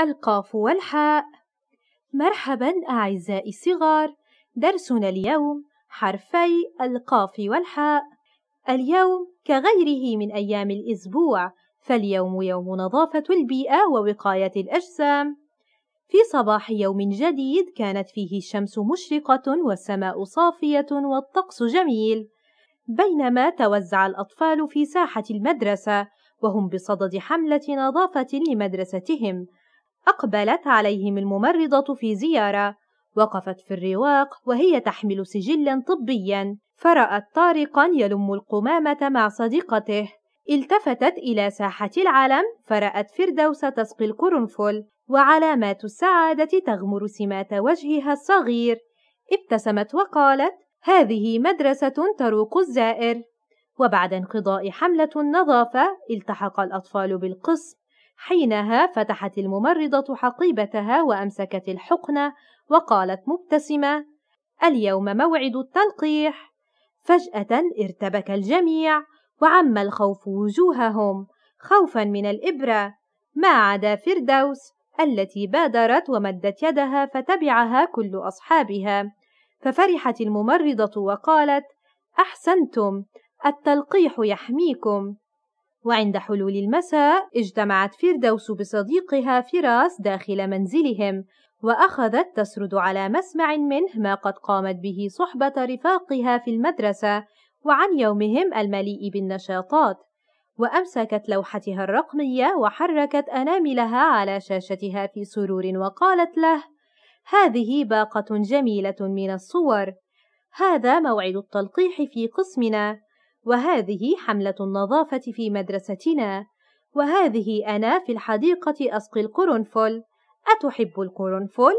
القاف والحاء مرحبا أعزائي الصغار درسنا اليوم حرفي القاف والحاء اليوم كغيره من أيام الأسبوع فاليوم يوم نظافة البيئة ووقاية الأجسام في صباح يوم جديد كانت فيه الشمس مشرقة والسماء صافية والطقس جميل بينما توزع الأطفال في ساحة المدرسة وهم بصدد حملة نظافة لمدرستهم أقبلت عليهم الممرضة في زيارة وقفت في الرواق وهي تحمل سجلا طبيا فرأت طارقا يلم القمامة مع صديقته التفتت إلى ساحة العلم فرأت فردوس تسقي القرنفل وعلامات السعادة تغمر سمات وجهها الصغير ابتسمت وقالت هذه مدرسة تروق الزائر وبعد انقضاء حملة النظافة التحق الأطفال بالقسم حينها فتحت الممرضة حقيبتها وأمسكت الحقنة وقالت مبتسمة: اليوم موعد التلقيح. فجأة ارتبك الجميع وعم الخوف وجوههم خوفا من الإبرة ما عدا فردوس التي بادرت ومدت يدها فتبعها كل أصحابها ففرحت الممرضة وقالت: أحسنتم التلقيح يحميكم وعند حلول المساء اجتمعت فردوس بصديقها فراس داخل منزلهم واخذت تسرد على مسمع منه ما قد قامت به صحبه رفاقها في المدرسه وعن يومهم المليء بالنشاطات وامسكت لوحتها الرقميه وحركت اناملها على شاشتها في سرور وقالت له هذه باقه جميله من الصور هذا موعد التلقيح في قسمنا وهذه حملة النظافة في مدرستنا وهذه أنا في الحديقة أسقي القرنفل أتحب القرنفل؟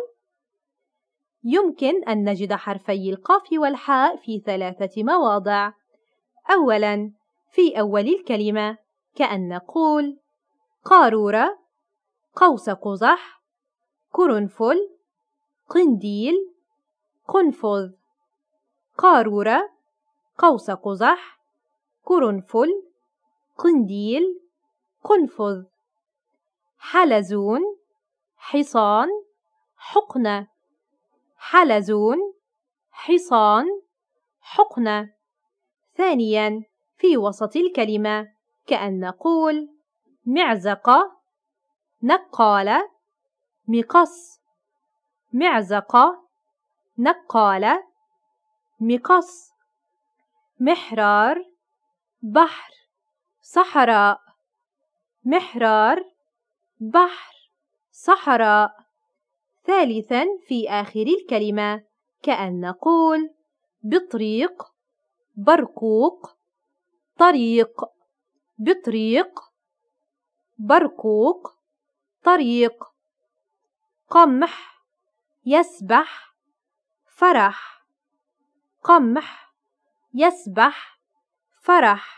يمكن أن نجد حرفي القاف والحاء في ثلاثة مواضع أولاً في أول الكلمة كأن نقول قارورة قوس قزح قرنفل قنديل قنفذ قارورة قوس قزح قرنفل قنديل قنفذ حلزون حصان حقنة حلزون حصان حقنة ثانيا في وسط الكلمة كأن نقول معزقة نقالة مقص معزقة نقالة مقص محرار بحر صحراء محرار بحر صحراء ثالثا في آخر الكلمة كأن نقول بطريق برقوق طريق بطريق برقوق طريق قمح يسبح فرح قمح يسبح فرح